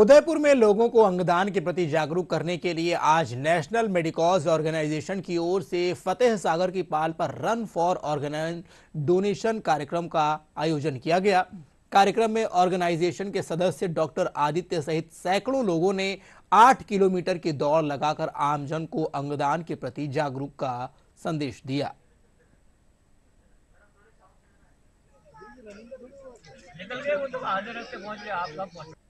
उदयपुर में लोगों को अंगदान के प्रति जागरूक करने के लिए आज नेशनल मेडिकॉज ऑर्गेनाइजेशन की ओर से फतेह सागर की पाल पर रन फॉर ऑर्गेनाइज डोनेशन कार्यक्रम का आयोजन किया गया कार्यक्रम में ऑर्गेनाइजेशन के सदस्य डॉक्टर आदित्य सहित सैकड़ों लोगों ने आठ किलोमीटर की दौड़ लगाकर आमजन को अंगदान के प्रति जागरूक का संदेश दिया निकल गए वो तो पहुंच गए आप सब